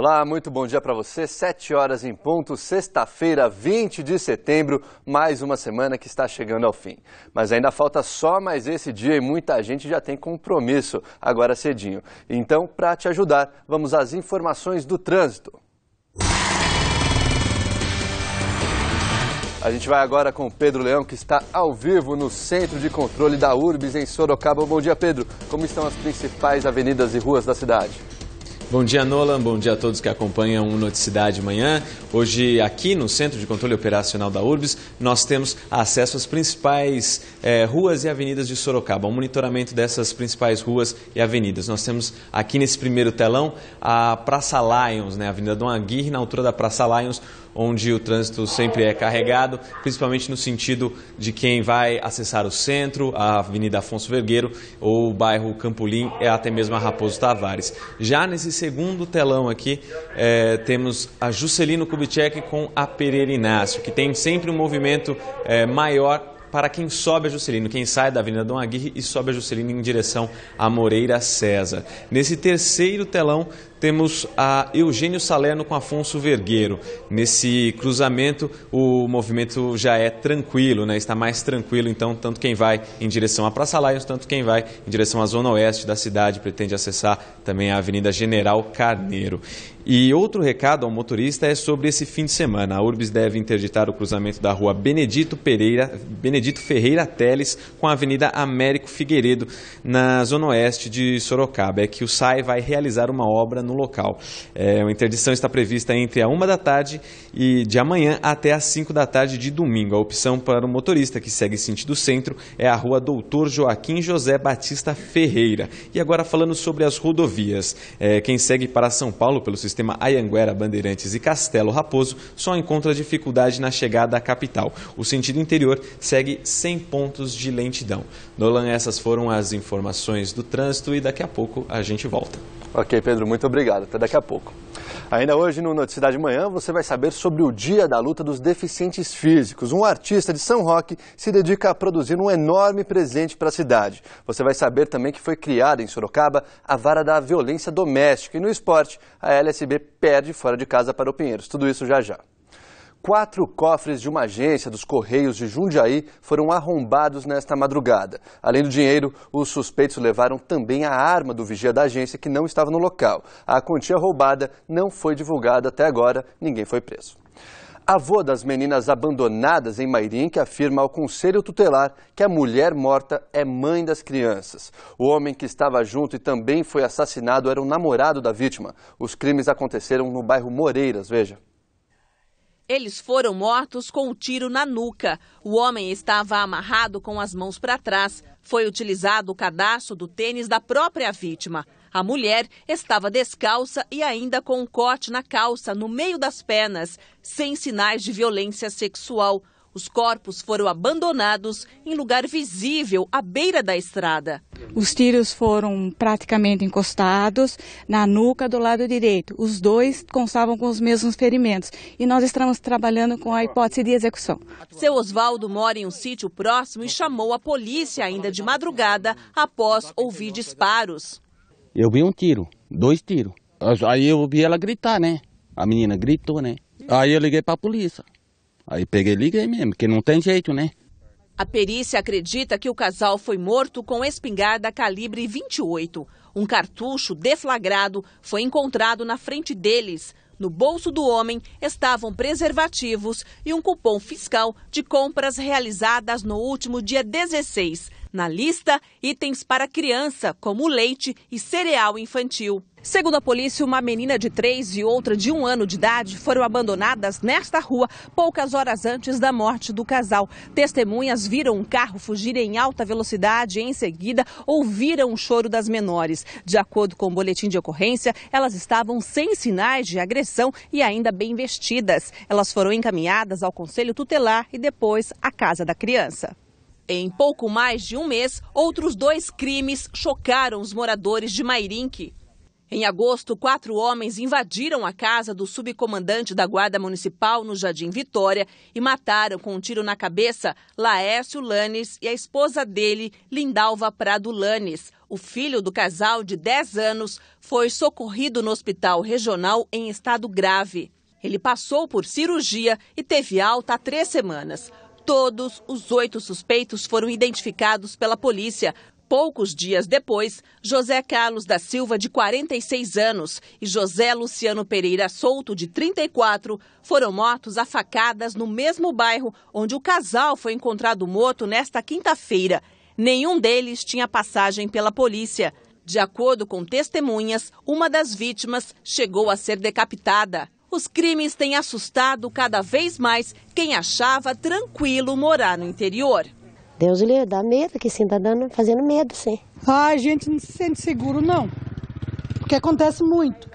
Olá, muito bom dia para você. Sete horas em ponto, sexta-feira, 20 de setembro, mais uma semana que está chegando ao fim. Mas ainda falta só mais esse dia e muita gente já tem compromisso agora cedinho. Então, para te ajudar, vamos às informações do trânsito. A gente vai agora com o Pedro Leão, que está ao vivo no Centro de Controle da URBS em Sorocaba. Bom dia, Pedro. Como estão as principais avenidas e ruas da cidade? Bom dia, Nolan. Bom dia a todos que acompanham o Noticidade Manhã. Hoje, aqui no Centro de Controle Operacional da URBS, nós temos acesso às principais eh, ruas e avenidas de Sorocaba, o um monitoramento dessas principais ruas e avenidas. Nós temos aqui nesse primeiro telão a Praça Lions, né, a Avenida Dom Aguirre, na altura da Praça Lions, onde o trânsito sempre é carregado, principalmente no sentido de quem vai acessar o centro, a Avenida Afonso Vergueiro ou o bairro Campolim, é até mesmo a Raposo Tavares. Já nesse segundo telão aqui, é, temos a Juscelino Kubitschek com a Pereira Inácio, que tem sempre um movimento é, maior para quem sobe a Juscelino, quem sai da Avenida Dom Aguirre e sobe a Juscelino em direção a Moreira César. Nesse terceiro telão temos a Eugênio Salerno com Afonso Vergueiro. Nesse cruzamento, o movimento já é tranquilo, né? está mais tranquilo, então, tanto quem vai em direção à Praça Lions, tanto quem vai em direção à Zona Oeste da cidade, pretende acessar também a Avenida General Carneiro. E outro recado ao motorista é sobre esse fim de semana. A Urbis deve interditar o cruzamento da rua Benedito, Pereira, Benedito Ferreira Teles com a Avenida Américo Figueiredo, na Zona Oeste de Sorocaba. É que o SAI vai realizar uma obra no local. É, a interdição está prevista entre a 1 da tarde e de amanhã até as 5 da tarde de domingo. A opção para o motorista que segue sentido centro é a rua Doutor Joaquim José Batista Ferreira. E agora falando sobre as rodovias. É, quem segue para São Paulo pelo sistema Ayanguera, Bandeirantes e Castelo Raposo só encontra dificuldade na chegada à capital. O sentido interior segue sem pontos de lentidão. Nolan, essas foram as informações do trânsito e daqui a pouco a gente volta. Ok, Pedro, muito obrigado. Até daqui a pouco. Ainda hoje no Noticidade de Manhã, você vai saber sobre o Dia da Luta dos Deficientes Físicos. Um artista de São Roque se dedica a produzir um enorme presente para a cidade. Você vai saber também que foi criada em Sorocaba a vara da violência doméstica. E no esporte, a LSB perde fora de casa para o Pinheiros. Tudo isso já já. Quatro cofres de uma agência dos Correios de Jundiaí foram arrombados nesta madrugada. Além do dinheiro, os suspeitos levaram também a arma do vigia da agência que não estava no local. A quantia roubada não foi divulgada até agora, ninguém foi preso avô das meninas abandonadas em Mairim, que afirma ao Conselho Tutelar que a mulher morta é mãe das crianças. O homem que estava junto e também foi assassinado era o namorado da vítima. Os crimes aconteceram no bairro Moreiras, veja. Eles foram mortos com um tiro na nuca. O homem estava amarrado com as mãos para trás. Foi utilizado o cadastro do tênis da própria vítima. A mulher estava descalça e ainda com um corte na calça, no meio das pernas, sem sinais de violência sexual. Os corpos foram abandonados em lugar visível à beira da estrada. Os tiros foram praticamente encostados na nuca do lado direito. Os dois constavam com os mesmos ferimentos e nós estamos trabalhando com a hipótese de execução. Seu Oswaldo mora em um sítio próximo e chamou a polícia ainda de madrugada após ouvir disparos. Eu vi um tiro, dois tiros. Aí eu vi ela gritar, né? A menina gritou, né? Aí eu liguei para a polícia. Aí peguei liguei mesmo, que não tem jeito, né? A perícia acredita que o casal foi morto com espingarda calibre 28. Um cartucho deflagrado foi encontrado na frente deles. No bolso do homem estavam preservativos e um cupom fiscal de compras realizadas no último dia 16, na lista, itens para criança, como leite e cereal infantil. Segundo a polícia, uma menina de 3 e outra de 1 ano de idade foram abandonadas nesta rua poucas horas antes da morte do casal. Testemunhas viram um carro fugir em alta velocidade e, em seguida, ouviram o choro das menores. De acordo com o boletim de ocorrência, elas estavam sem sinais de agressão e ainda bem vestidas. Elas foram encaminhadas ao Conselho Tutelar e depois à Casa da Criança. Em pouco mais de um mês, outros dois crimes chocaram os moradores de Mairinque. Em agosto, quatro homens invadiram a casa do subcomandante da Guarda Municipal no Jardim Vitória e mataram com um tiro na cabeça Laércio Lanes e a esposa dele, Lindalva Prado Lanes. O filho do casal, de 10 anos, foi socorrido no hospital regional em estado grave. Ele passou por cirurgia e teve alta há três semanas. Todos os oito suspeitos foram identificados pela polícia. Poucos dias depois, José Carlos da Silva, de 46 anos, e José Luciano Pereira Souto, de 34, foram mortos a facadas no mesmo bairro onde o casal foi encontrado morto nesta quinta-feira. Nenhum deles tinha passagem pela polícia. De acordo com testemunhas, uma das vítimas chegou a ser decapitada. Os crimes têm assustado cada vez mais quem achava tranquilo morar no interior. Deus lhe dá medo, que sim, tá dando, fazendo medo, sim. Ah, a gente não se sente seguro, não. Porque acontece muito.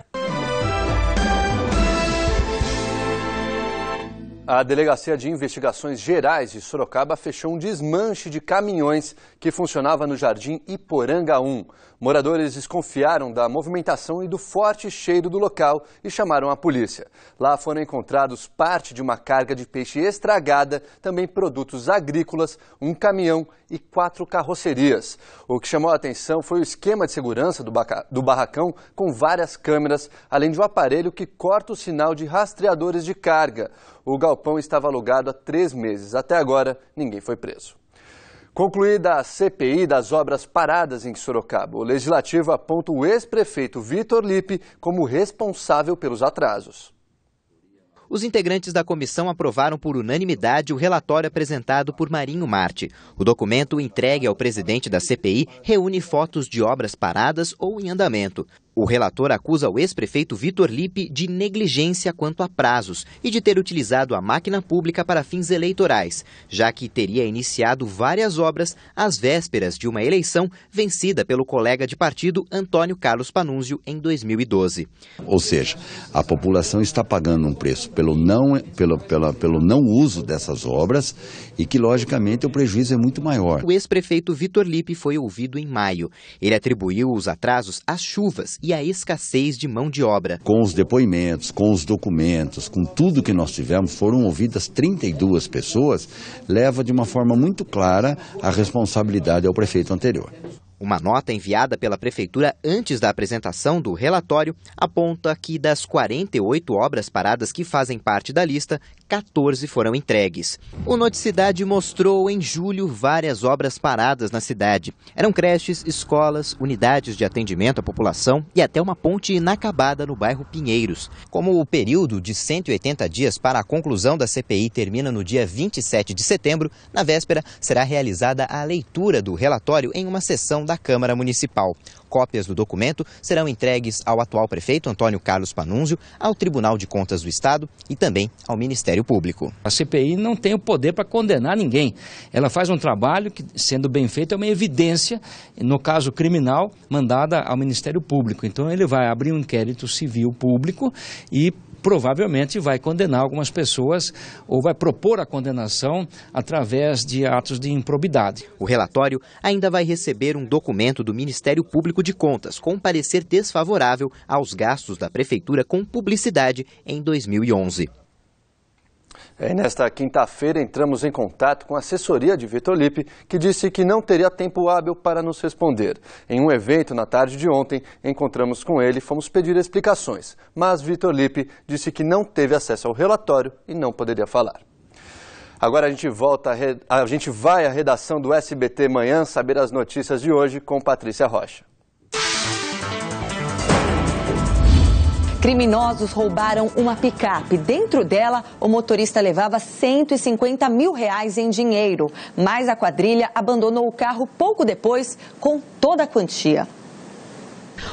A Delegacia de Investigações Gerais de Sorocaba fechou um desmanche de caminhões que funcionava no Jardim Iporanga 1. Moradores desconfiaram da movimentação e do forte cheiro do local e chamaram a polícia. Lá foram encontrados parte de uma carga de peixe estragada, também produtos agrícolas, um caminhão e quatro carrocerias. O que chamou a atenção foi o esquema de segurança do barracão com várias câmeras, além de um aparelho que corta o sinal de rastreadores de carga. O galpão estava alugado há três meses. Até agora, ninguém foi preso. Concluída a CPI das obras paradas em Sorocaba, o Legislativo aponta o ex-prefeito Vitor Lipe como responsável pelos atrasos. Os integrantes da comissão aprovaram por unanimidade o relatório apresentado por Marinho Marte. O documento entregue ao presidente da CPI reúne fotos de obras paradas ou em andamento. O relator acusa o ex-prefeito Vitor Lipe de negligência quanto a prazos e de ter utilizado a máquina pública para fins eleitorais, já que teria iniciado várias obras às vésperas de uma eleição vencida pelo colega de partido Antônio Carlos Panunzio em 2012. Ou seja, a população está pagando um preço pelo não, pelo, pelo não uso dessas obras e que, logicamente, o prejuízo é muito maior. O ex-prefeito Vitor Lipe foi ouvido em maio. Ele atribuiu os atrasos às chuvas e a escassez de mão de obra. Com os depoimentos, com os documentos, com tudo que nós tivemos, foram ouvidas 32 pessoas, leva de uma forma muito clara a responsabilidade ao prefeito anterior. Uma nota enviada pela Prefeitura antes da apresentação do relatório aponta que das 48 obras paradas que fazem parte da lista, 14 foram entregues. O Noticidade mostrou em julho várias obras paradas na cidade. Eram creches, escolas, unidades de atendimento à população e até uma ponte inacabada no bairro Pinheiros. Como o período de 180 dias para a conclusão da CPI termina no dia 27 de setembro, na véspera será realizada a leitura do relatório em uma sessão da da Câmara Municipal. Cópias do documento serão entregues ao atual prefeito Antônio Carlos Panunzio, ao Tribunal de Contas do Estado e também ao Ministério Público. A CPI não tem o poder para condenar ninguém. Ela faz um trabalho que, sendo bem feito, é uma evidência, no caso criminal, mandada ao Ministério Público. Então ele vai abrir um inquérito civil público e provavelmente vai condenar algumas pessoas ou vai propor a condenação através de atos de improbidade. O relatório ainda vai receber um documento do Ministério Público de Contas com parecer desfavorável aos gastos da prefeitura com publicidade em 2011. É, nesta quinta-feira entramos em contato com a assessoria de Vitor Lipe, que disse que não teria tempo hábil para nos responder. Em um evento na tarde de ontem, encontramos com ele e fomos pedir explicações, mas Vitor Lipe disse que não teve acesso ao relatório e não poderia falar. Agora a gente volta, a, re... a gente vai à redação do SBT Manhã saber as notícias de hoje com Patrícia Rocha. Criminosos roubaram uma picape. Dentro dela, o motorista levava 150 mil reais em dinheiro. Mas a quadrilha abandonou o carro pouco depois com toda a quantia.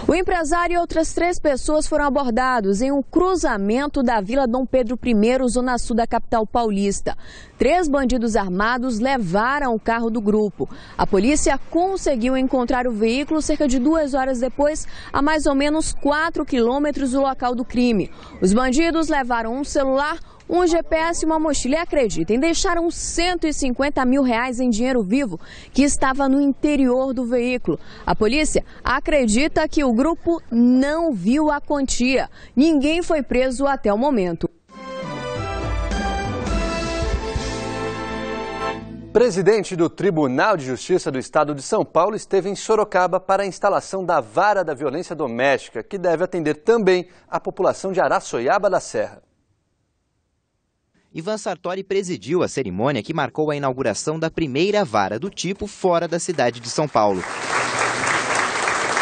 O empresário e outras três pessoas foram abordados em um cruzamento da Vila Dom Pedro I, zona sul da capital paulista. Três bandidos armados levaram o carro do grupo. A polícia conseguiu encontrar o veículo cerca de duas horas depois, a mais ou menos 4 quilômetros do local do crime. Os bandidos levaram um celular, um GPS e uma mochila. E acreditem, deixaram 150 mil reais em dinheiro vivo que estava no interior do veículo. A polícia acredita que o grupo não viu a quantia. Ninguém foi preso até o momento. Presidente do Tribunal de Justiça do Estado de São Paulo esteve em Sorocaba para a instalação da Vara da Violência Doméstica, que deve atender também a população de Araçoiaba da Serra. Ivan Sartori presidiu a cerimônia que marcou a inauguração da primeira vara do tipo fora da cidade de São Paulo.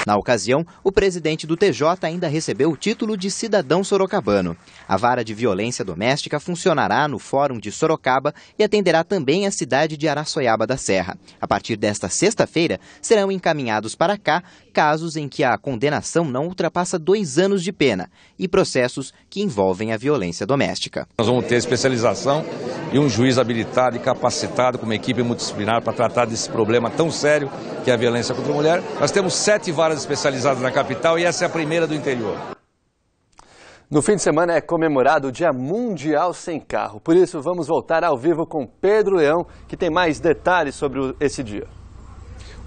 Na ocasião, o presidente do TJ ainda recebeu o título de cidadão sorocabano. A vara de violência doméstica funcionará no Fórum de Sorocaba e atenderá também a cidade de Araçoiaba da Serra. A partir desta sexta-feira, serão encaminhados para cá casos em que a condenação não ultrapassa dois anos de pena e processos que envolvem a violência doméstica. Nós vamos ter especialização e um juiz habilitado e capacitado com uma equipe multidisciplinar para tratar desse problema tão sério que é a violência contra a mulher. Nós temos sete varas especializadas na capital e essa é a primeira do interior. No fim de semana é comemorado o Dia Mundial Sem Carro. Por isso, vamos voltar ao vivo com Pedro Leão, que tem mais detalhes sobre esse dia.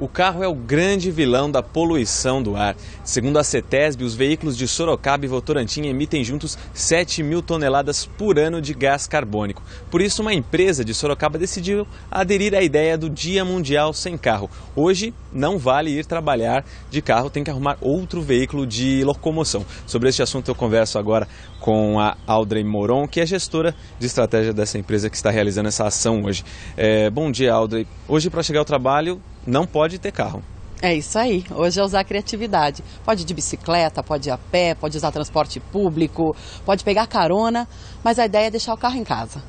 O carro é o grande vilão da poluição do ar. Segundo a CETESB, os veículos de Sorocaba e Votorantim emitem juntos 7 mil toneladas por ano de gás carbônico. Por isso, uma empresa de Sorocaba decidiu aderir à ideia do Dia Mundial Sem Carro. Hoje, não vale ir trabalhar de carro, tem que arrumar outro veículo de locomoção. Sobre este assunto, eu converso agora com a Audrey Moron, que é gestora de estratégia dessa empresa que está realizando essa ação hoje. É, bom dia, Audrey. Hoje, para chegar ao trabalho, não pode ter carro. É isso aí. Hoje é usar a criatividade. Pode ir de bicicleta, pode ir a pé, pode usar transporte público, pode pegar carona, mas a ideia é deixar o carro em casa.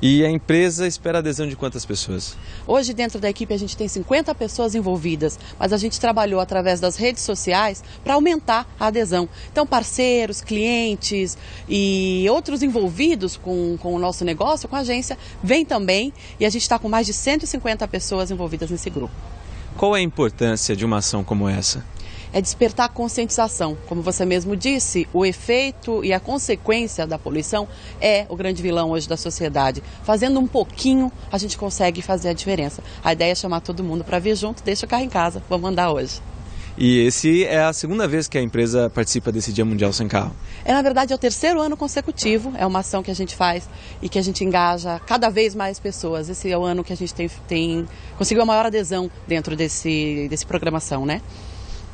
E a empresa espera adesão de quantas pessoas? Hoje, dentro da equipe, a gente tem 50 pessoas envolvidas, mas a gente trabalhou através das redes sociais para aumentar a adesão. Então, parceiros, clientes e outros envolvidos com, com o nosso negócio, com a agência, vêm também e a gente está com mais de 150 pessoas envolvidas nesse grupo. Qual é a importância de uma ação como essa? é despertar a conscientização. Como você mesmo disse, o efeito e a consequência da poluição é o grande vilão hoje da sociedade. Fazendo um pouquinho, a gente consegue fazer a diferença. A ideia é chamar todo mundo para vir junto, deixa o carro em casa, vamos andar hoje. E esse é a segunda vez que a empresa participa desse Dia Mundial Sem Carro. É, na verdade, é o terceiro ano consecutivo. É uma ação que a gente faz e que a gente engaja cada vez mais pessoas. Esse é o ano que a gente tem, tem conseguiu a maior adesão dentro desse, desse programação, né?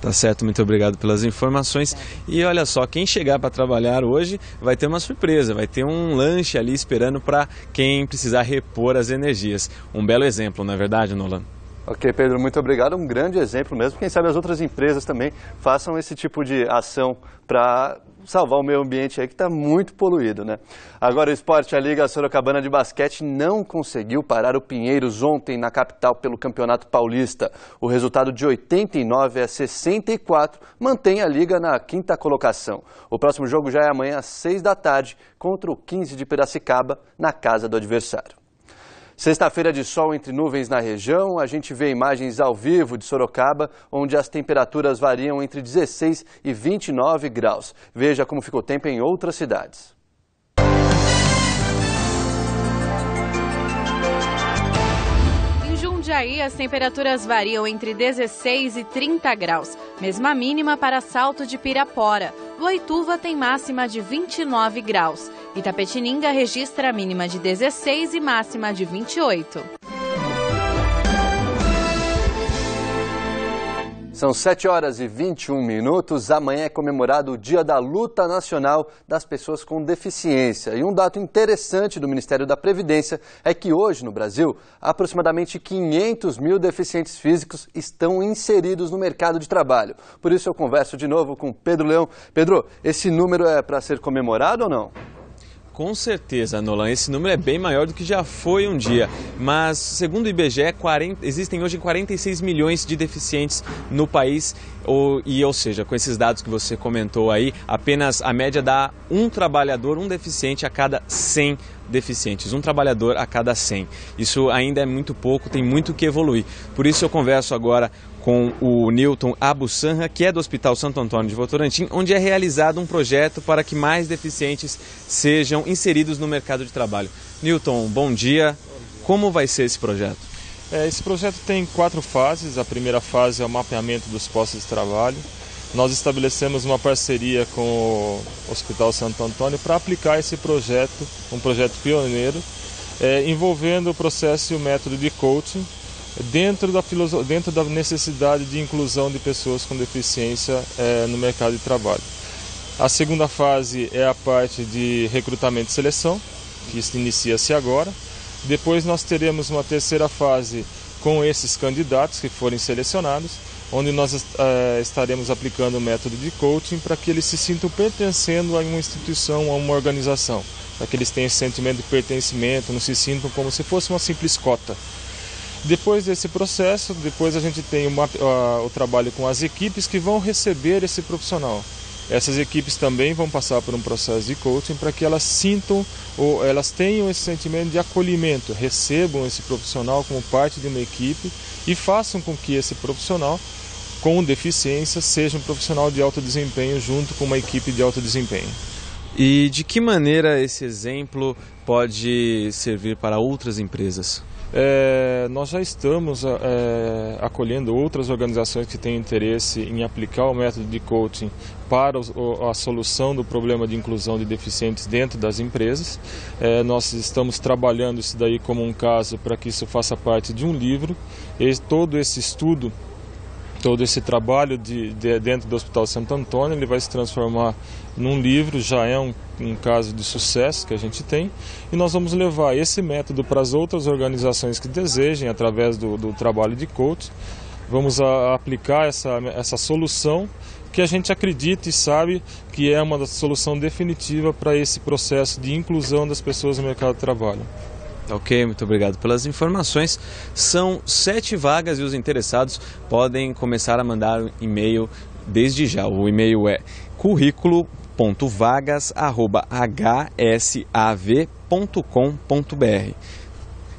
Tá certo, muito obrigado pelas informações. E olha só, quem chegar para trabalhar hoje vai ter uma surpresa, vai ter um lanche ali esperando para quem precisar repor as energias. Um belo exemplo, não é verdade, Nolan? Ok, Pedro, muito obrigado. Um grande exemplo mesmo. Quem sabe as outras empresas também façam esse tipo de ação para salvar o meio ambiente aí que está muito poluído, né? Agora, o esporte, a Liga Sorocabana de Basquete não conseguiu parar o Pinheiros ontem na capital pelo Campeonato Paulista. O resultado de 89 a 64 mantém a Liga na quinta colocação. O próximo jogo já é amanhã às 6 da tarde contra o 15 de Piracicaba, na casa do adversário. Sexta-feira de sol entre nuvens na região, a gente vê imagens ao vivo de Sorocaba, onde as temperaturas variam entre 16 e 29 graus. Veja como ficou o tempo em outras cidades. Aí as temperaturas variam entre 16 e 30 graus, mesma mínima para Salto de Pirapora. Boituva tem máxima de 29 graus. Itapetininga registra a mínima de 16 e máxima de 28. São 7 horas e 21 minutos. Amanhã é comemorado o Dia da Luta Nacional das Pessoas com Deficiência. E um dado interessante do Ministério da Previdência é que hoje, no Brasil, aproximadamente 500 mil deficientes físicos estão inseridos no mercado de trabalho. Por isso, eu converso de novo com Pedro Leão. Pedro, esse número é para ser comemorado ou não? Com certeza, Nolan. Esse número é bem maior do que já foi um dia. Mas, segundo o IBGE, é 40, existem hoje 46 milhões de deficientes no país. Ou, e, ou seja, com esses dados que você comentou aí, apenas a média dá um trabalhador, um deficiente a cada 100 deficientes, um trabalhador a cada 100. Isso ainda é muito pouco, tem muito que evoluir. Por isso eu converso agora com o Newton Abu Sanha, que é do Hospital Santo Antônio de Votorantim, onde é realizado um projeto para que mais deficientes sejam inseridos no mercado de trabalho. Newton, bom dia. Como vai ser esse projeto? É, esse projeto tem quatro fases. A primeira fase é o mapeamento dos postos de trabalho. Nós estabelecemos uma parceria com o Hospital Santo Antônio para aplicar esse projeto, um projeto pioneiro, é, envolvendo o processo e o método de coaching dentro da, dentro da necessidade de inclusão de pessoas com deficiência é, no mercado de trabalho. A segunda fase é a parte de recrutamento e seleção, que inicia-se agora. Depois nós teremos uma terceira fase com esses candidatos que forem selecionados, onde nós é, estaremos aplicando o método de coaching para que eles se sintam pertencendo a uma instituição, a uma organização, para que eles tenham esse sentimento de pertencimento, não se sintam como se fosse uma simples cota depois desse processo, depois a gente tem uma, a, o trabalho com as equipes que vão receber esse profissional. Essas equipes também vão passar por um processo de coaching para que elas sintam ou elas tenham esse sentimento de acolhimento, recebam esse profissional como parte de uma equipe e façam com que esse profissional com deficiência seja um profissional de alto desempenho junto com uma equipe de alto desempenho. E de que maneira esse exemplo pode servir para outras empresas? É, nós já estamos é, acolhendo outras organizações que têm interesse em aplicar o método de coaching para a solução do problema de inclusão de deficientes dentro das empresas. É, nós estamos trabalhando isso daí como um caso para que isso faça parte de um livro. E todo esse estudo todo esse trabalho de, de, dentro do Hospital Santo Antônio, ele vai se transformar num livro, já é um, um, caso de sucesso que a gente tem, e nós vamos levar esse método para as outras organizações que desejem, através do, do trabalho de coach, vamos a, aplicar essa, essa solução que a gente acredita e sabe que é uma solução definitiva para esse processo de inclusão das pessoas no mercado de trabalho. Ok, muito obrigado pelas informações. São sete vagas e os interessados podem começar a mandar um e-mail desde já. O e-mail é currículo.vagas.hsav.com.br.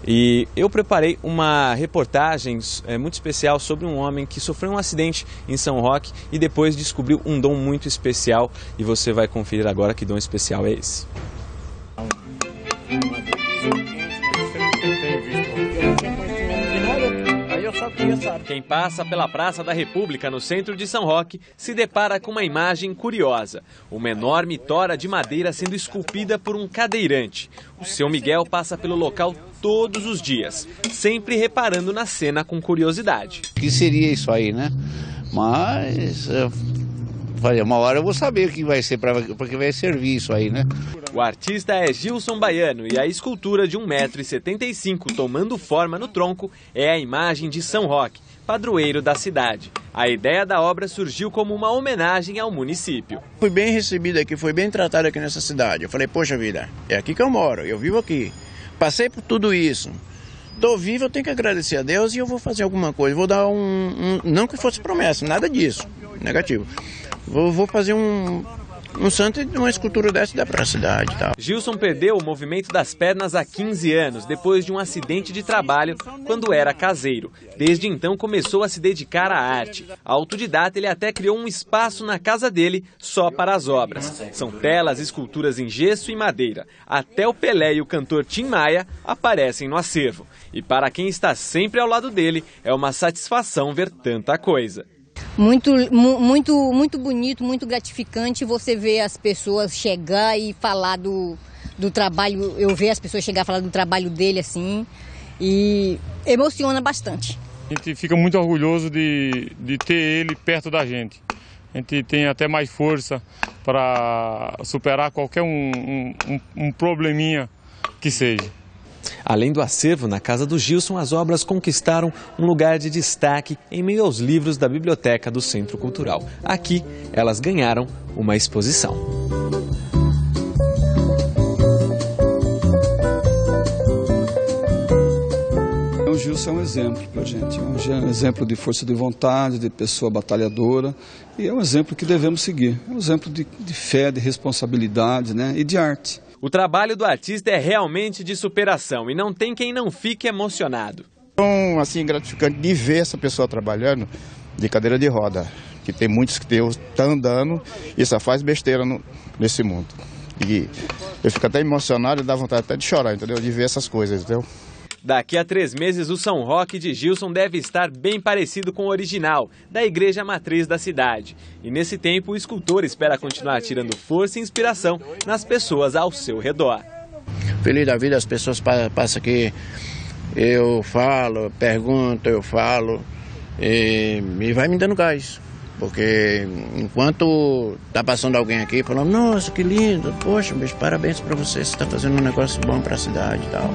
E eu preparei uma reportagem é, muito especial sobre um homem que sofreu um acidente em São Roque e depois descobriu um dom muito especial. E você vai conferir agora que dom especial é esse. Quem passa pela Praça da República, no centro de São Roque, se depara com uma imagem curiosa: uma enorme tora de madeira sendo esculpida por um cadeirante. O seu Miguel passa pelo local todos os dias, sempre reparando na cena com curiosidade. O que seria isso aí, né? Mas é, fazer. Uma hora eu vou saber o que vai ser, para que vai servir isso aí, né? O artista é Gilson Baiano e a escultura de 1,75m tomando forma no tronco é a imagem de São Roque, padroeiro da cidade. A ideia da obra surgiu como uma homenagem ao município. Fui bem recebido aqui, fui bem tratado aqui nessa cidade. Eu falei, poxa vida, é aqui que eu moro, eu vivo aqui. Passei por tudo isso. Estou vivo, eu tenho que agradecer a Deus e eu vou fazer alguma coisa. Vou dar um, um. Não que fosse promessa, nada disso. Negativo. Vou, vou fazer um, um santo e uma escultura dessa dá para a cidade e tal. Gilson perdeu o movimento das pernas há 15 anos, depois de um acidente de trabalho quando era caseiro. Desde então começou a se dedicar à arte. autodidata, ele até criou um espaço na casa dele só para as obras. São telas, esculturas em gesso e madeira. Até o Pelé e o cantor Tim Maia aparecem no acervo. E para quem está sempre ao lado dele, é uma satisfação ver tanta coisa muito, muito, muito bonito, muito gratificante você ver as pessoas chegar e falar do, do trabalho, eu ver as pessoas chegar e falar do trabalho dele assim, e emociona bastante. A gente fica muito orgulhoso de, de ter ele perto da gente. A gente tem até mais força para superar qualquer um, um, um probleminha que seja. Além do acervo, na casa do Gilson, as obras conquistaram um lugar de destaque em meio aos livros da biblioteca do Centro Cultural. Aqui, elas ganharam uma exposição. O Gilson é um exemplo para a gente, é um exemplo de força de vontade, de pessoa batalhadora e é um exemplo que devemos seguir, é um exemplo de, de fé, de responsabilidade né, e de arte. O trabalho do artista é realmente de superação e não tem quem não fique emocionado. Então, assim, gratificante de ver essa pessoa trabalhando de cadeira de roda, que tem muitos que estão tá andando e só faz besteira no, nesse mundo. E eu fico até emocionado e dá vontade até de chorar, entendeu? De ver essas coisas, entendeu? Daqui a três meses, o São Roque de Gilson deve estar bem parecido com o original, da igreja matriz da cidade. E nesse tempo, o escultor espera continuar tirando força e inspiração nas pessoas ao seu redor. Feliz da vida, as pessoas passam aqui, eu falo, pergunto, eu falo, e, e vai me dando gás. Porque enquanto tá passando alguém aqui falando, nossa, que lindo, poxa, meus parabéns para você, você está fazendo um negócio bom para a cidade e tal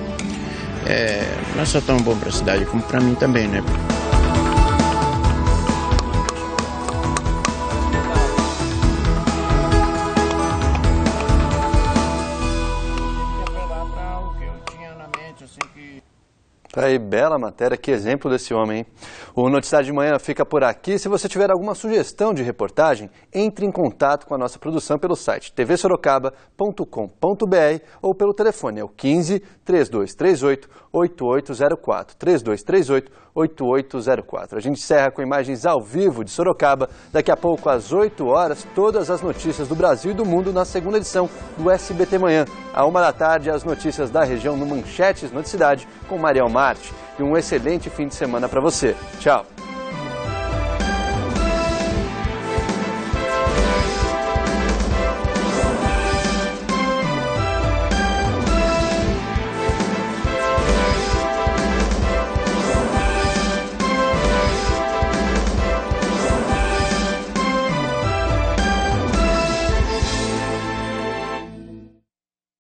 é, não é só tão bom para a cidade como para mim também, né? Tá aí, bela matéria, que exemplo desse homem, hein? O Noticiário de Manhã fica por aqui. Se você tiver alguma sugestão de reportagem, entre em contato com a nossa produção pelo site tvsorocaba.com.br ou pelo telefone, é o 15 3238 8804. 3238 8804. A gente encerra com imagens ao vivo de Sorocaba. Daqui a pouco, às 8 horas, todas as notícias do Brasil e do mundo na segunda edição do SBT Manhã. À uma da tarde, as notícias da região no Manchetes Noticidade com Mariel Marte. E um excelente fim de semana para você. Tchau.